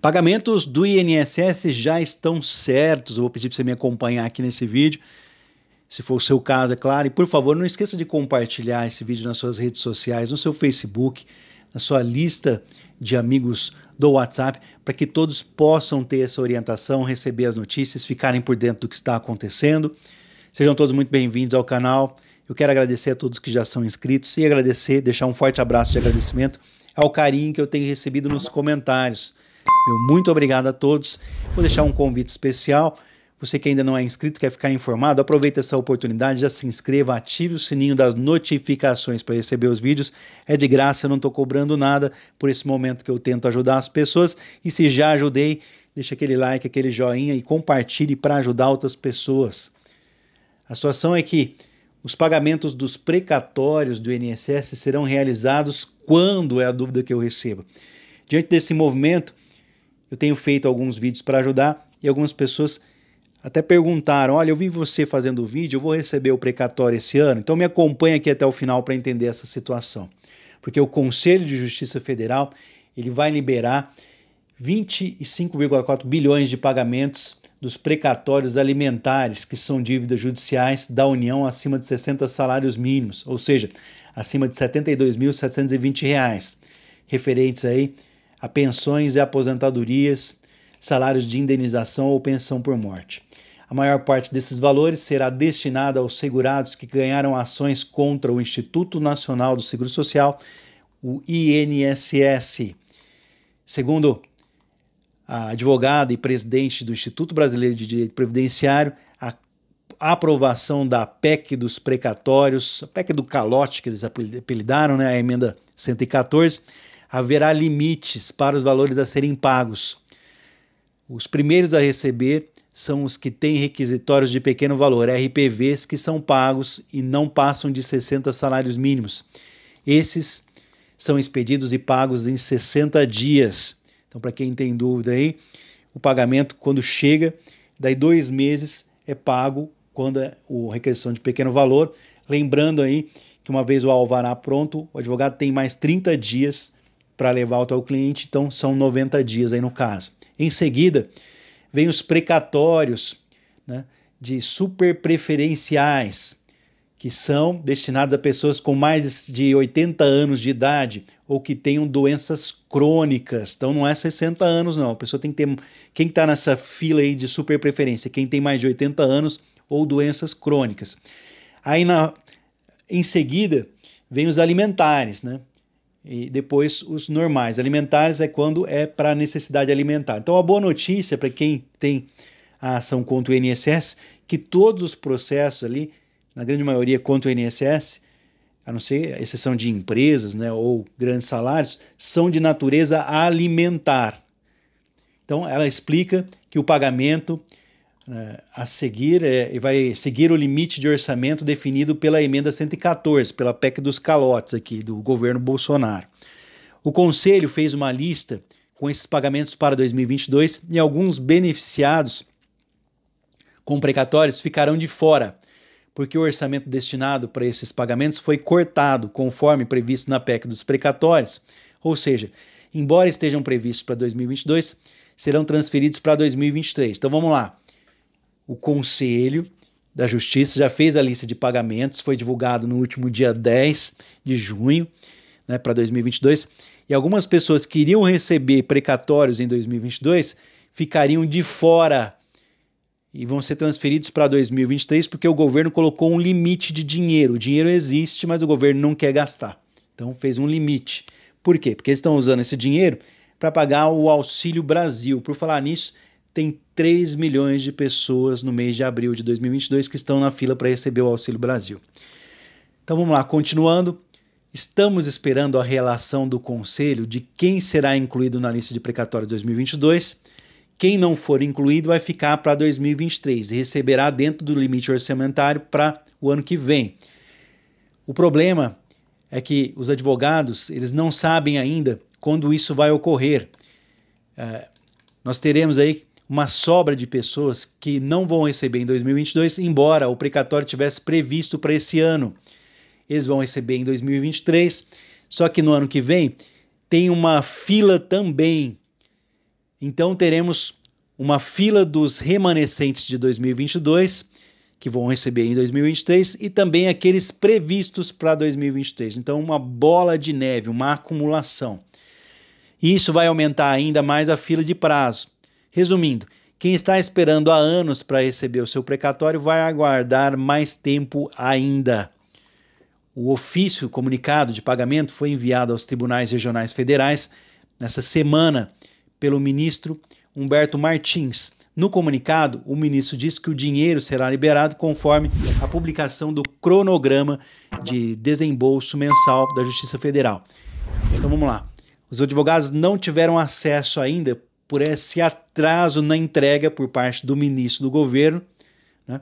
Pagamentos do INSS já estão certos. Eu vou pedir para você me acompanhar aqui nesse vídeo. Se for o seu caso, é claro. E por favor, não esqueça de compartilhar esse vídeo nas suas redes sociais, no seu Facebook, na sua lista de amigos do WhatsApp, para que todos possam ter essa orientação, receber as notícias, ficarem por dentro do que está acontecendo. Sejam todos muito bem-vindos ao canal. Eu quero agradecer a todos que já são inscritos e agradecer, deixar um forte abraço de agradecimento ao carinho que eu tenho recebido nos comentários meu muito obrigado a todos. Vou deixar um convite especial. Você que ainda não é inscrito, quer ficar informado, aproveita essa oportunidade, já se inscreva, ative o sininho das notificações para receber os vídeos. É de graça, eu não estou cobrando nada por esse momento que eu tento ajudar as pessoas. E se já ajudei, deixa aquele like, aquele joinha e compartilhe para ajudar outras pessoas. A situação é que os pagamentos dos precatórios do INSS serão realizados quando é a dúvida que eu recebo. Diante desse movimento, eu tenho feito alguns vídeos para ajudar e algumas pessoas até perguntaram: olha, eu vi você fazendo o vídeo, eu vou receber o precatório esse ano, então me acompanha aqui até o final para entender essa situação. Porque o Conselho de Justiça Federal ele vai liberar 25,4 bilhões de pagamentos dos precatórios alimentares, que são dívidas judiciais da União acima de 60 salários mínimos, ou seja, acima de R$ 72.720, referentes aí a pensões e aposentadorias, salários de indenização ou pensão por morte. A maior parte desses valores será destinada aos segurados que ganharam ações contra o Instituto Nacional do Seguro Social, o INSS. Segundo a advogada e presidente do Instituto Brasileiro de Direito Previdenciário, a aprovação da PEC dos precatórios, a PEC do calote que eles apelidaram, né, a emenda 114, haverá limites para os valores a serem pagos. Os primeiros a receber são os que têm requisitórios de pequeno valor, RPVs, que são pagos e não passam de 60 salários mínimos. Esses são expedidos e pagos em 60 dias. Então, para quem tem dúvida aí, o pagamento, quando chega, daí dois meses é pago quando é a requisição de pequeno valor. Lembrando aí que uma vez o alvará pronto, o advogado tem mais 30 dias para levar ao cliente, então são 90 dias aí no caso. Em seguida, vem os precatórios né, de super preferenciais, que são destinados a pessoas com mais de 80 anos de idade ou que tenham doenças crônicas. Então não é 60 anos, não. A pessoa tem que ter. Quem está nessa fila aí de super preferência? Quem tem mais de 80 anos ou doenças crônicas. Aí na, em seguida vem os alimentares, né? e depois os normais. Alimentares é quando é para necessidade alimentar. Então, a boa notícia para quem tem a ação contra o INSS, que todos os processos ali, na grande maioria contra o INSS, a não ser a exceção de empresas né, ou grandes salários, são de natureza alimentar. Então, ela explica que o pagamento a seguir é, vai seguir o limite de orçamento definido pela emenda 114, pela PEC dos calotes aqui do governo Bolsonaro. O conselho fez uma lista com esses pagamentos para 2022 e alguns beneficiados com precatórios ficarão de fora, porque o orçamento destinado para esses pagamentos foi cortado conforme previsto na PEC dos precatórios, ou seja, embora estejam previstos para 2022, serão transferidos para 2023. Então vamos lá o Conselho da Justiça já fez a lista de pagamentos, foi divulgado no último dia 10 de junho né, para 2022. E algumas pessoas que iriam receber precatórios em 2022 ficariam de fora e vão ser transferidos para 2023 porque o governo colocou um limite de dinheiro. O dinheiro existe, mas o governo não quer gastar. Então fez um limite. Por quê? Porque eles estão usando esse dinheiro para pagar o Auxílio Brasil. Por falar nisso, tem 3 milhões de pessoas no mês de abril de 2022 que estão na fila para receber o Auxílio Brasil. Então vamos lá, continuando. Estamos esperando a relação do Conselho de quem será incluído na lista de precatórios 2022. Quem não for incluído vai ficar para 2023 e receberá dentro do limite orçamentário para o ano que vem. O problema é que os advogados eles não sabem ainda quando isso vai ocorrer. É, nós teremos aí uma sobra de pessoas que não vão receber em 2022, embora o precatório tivesse previsto para esse ano. Eles vão receber em 2023, só que no ano que vem tem uma fila também. Então teremos uma fila dos remanescentes de 2022 que vão receber em 2023 e também aqueles previstos para 2023. Então uma bola de neve, uma acumulação. E isso vai aumentar ainda mais a fila de prazo. Resumindo, quem está esperando há anos para receber o seu precatório vai aguardar mais tempo ainda. O ofício comunicado de pagamento foi enviado aos tribunais regionais federais nessa semana pelo ministro Humberto Martins. No comunicado, o ministro diz que o dinheiro será liberado conforme a publicação do cronograma de desembolso mensal da Justiça Federal. Então vamos lá. Os advogados não tiveram acesso ainda por esse atraso na entrega por parte do ministro do governo, né,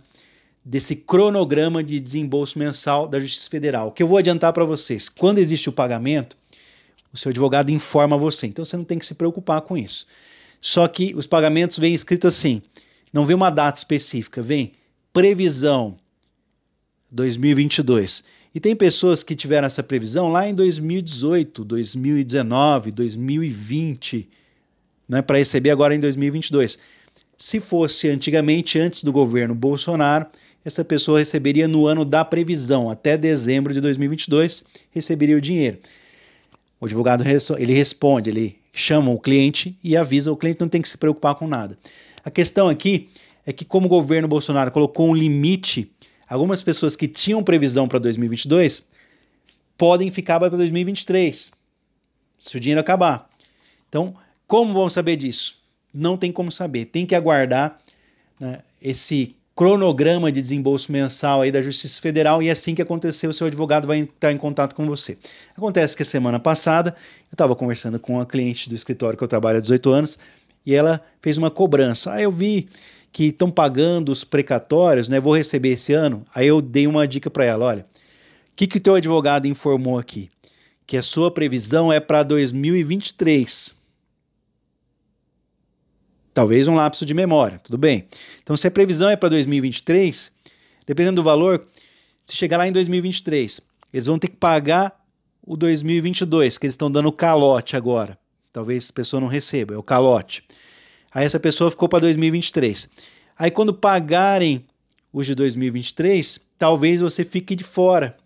desse cronograma de desembolso mensal da Justiça Federal. Que eu vou adiantar para vocês: quando existe o pagamento, o seu advogado informa você, então você não tem que se preocupar com isso. Só que os pagamentos vêm escrito assim, não vem uma data específica, vem previsão 2022. E tem pessoas que tiveram essa previsão lá em 2018, 2019, 2020 né, para receber agora em 2022. Se fosse antigamente, antes do governo Bolsonaro, essa pessoa receberia no ano da previsão, até dezembro de 2022, receberia o dinheiro. O advogado ele responde, ele chama o cliente e avisa, o cliente não tem que se preocupar com nada. A questão aqui é que como o governo Bolsonaro colocou um limite, algumas pessoas que tinham previsão para 2022 podem ficar para 2023, se o dinheiro acabar. Então, como vão saber disso? Não tem como saber. Tem que aguardar né, esse cronograma de desembolso mensal aí da Justiça Federal e é assim que acontecer o seu advogado vai estar em contato com você. Acontece que a semana passada eu estava conversando com uma cliente do escritório que eu trabalho há 18 anos e ela fez uma cobrança. Ah, eu vi que estão pagando os precatórios, né? Vou receber esse ano. Aí eu dei uma dica para ela, olha, o que que o teu advogado informou aqui? Que a sua previsão é para 2023. Talvez um lapso de memória, tudo bem. Então, se a previsão é para 2023, dependendo do valor, se chegar lá em 2023, eles vão ter que pagar o 2022, que eles estão dando calote agora. Talvez a pessoa não receba, é o calote. Aí essa pessoa ficou para 2023. Aí quando pagarem os de 2023, talvez você fique de fora.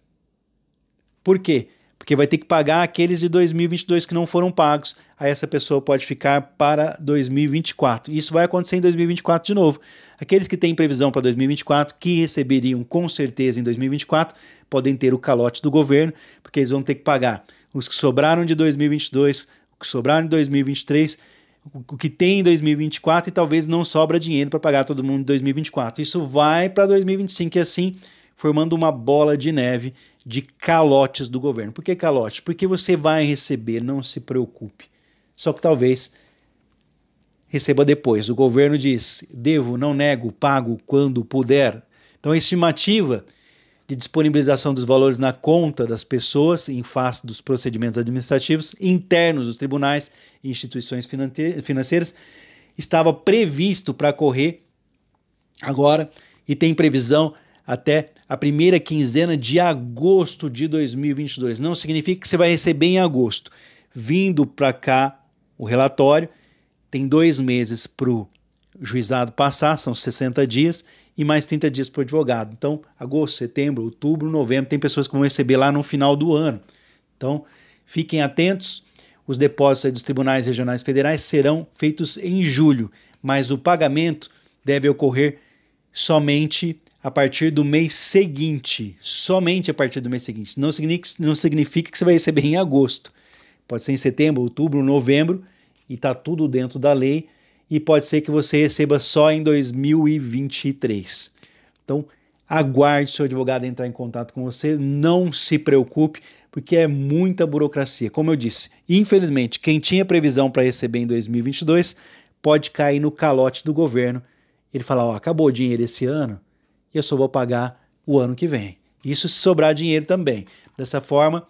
Por quê? porque vai ter que pagar aqueles de 2022 que não foram pagos. Aí essa pessoa pode ficar para 2024. Isso vai acontecer em 2024 de novo. Aqueles que têm previsão para 2024, que receberiam com certeza em 2024, podem ter o calote do governo, porque eles vão ter que pagar os que sobraram de 2022, o que sobraram de 2023 o que tem em 2024 e talvez não sobra dinheiro para pagar todo mundo em 2024. Isso vai para 2025 e assim formando uma bola de neve de calotes do governo. Por que calote? Porque você vai receber, não se preocupe. Só que talvez receba depois. O governo diz: devo, não nego, pago quando puder. Então, a estimativa de disponibilização dos valores na conta das pessoas em face dos procedimentos administrativos internos dos tribunais e instituições financeiras estava previsto para correr agora e tem previsão até a primeira quinzena de agosto de 2022. Não significa que você vai receber em agosto. Vindo para cá o relatório, tem dois meses para o juizado passar, são 60 dias, e mais 30 dias para o advogado. Então, agosto, setembro, outubro, novembro, tem pessoas que vão receber lá no final do ano. Então, fiquem atentos. Os depósitos dos tribunais regionais federais serão feitos em julho, mas o pagamento deve ocorrer somente a partir do mês seguinte. Somente a partir do mês seguinte. Não significa, não significa que você vai receber em agosto. Pode ser em setembro, outubro, novembro, e está tudo dentro da lei. E pode ser que você receba só em 2023. Então, aguarde seu advogado entrar em contato com você. Não se preocupe, porque é muita burocracia. Como eu disse, infelizmente, quem tinha previsão para receber em 2022 pode cair no calote do governo. Ele fala: Ó, acabou o dinheiro esse ano, e eu só vou pagar o ano que vem. Isso se sobrar dinheiro também. Dessa forma,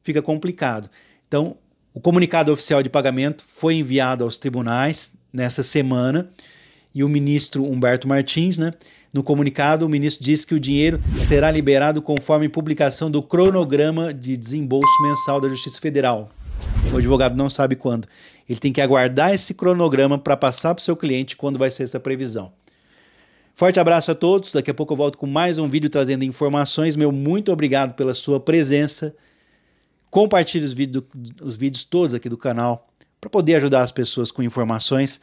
fica complicado. Então, o comunicado oficial de pagamento foi enviado aos tribunais nessa semana e o ministro Humberto Martins, né? No comunicado, o ministro diz que o dinheiro será liberado conforme publicação do cronograma de desembolso mensal da Justiça Federal. O advogado não sabe quando. Ele tem que aguardar esse cronograma para passar para o seu cliente quando vai ser essa previsão. Forte abraço a todos. Daqui a pouco eu volto com mais um vídeo trazendo informações. Meu muito obrigado pela sua presença. Compartilhe os, vídeo, os vídeos todos aqui do canal para poder ajudar as pessoas com informações.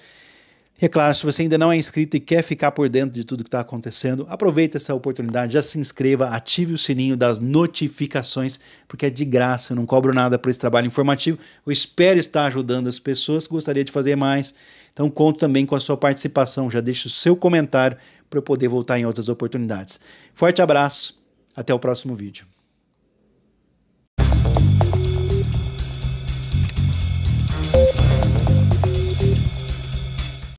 E é claro, se você ainda não é inscrito e quer ficar por dentro de tudo que está acontecendo, aproveita essa oportunidade, já se inscreva, ative o sininho das notificações, porque é de graça, eu não cobro nada por esse trabalho informativo. Eu espero estar ajudando as pessoas, gostaria de fazer mais. Então conto também com a sua participação, já deixe o seu comentário para eu poder voltar em outras oportunidades. Forte abraço, até o próximo vídeo.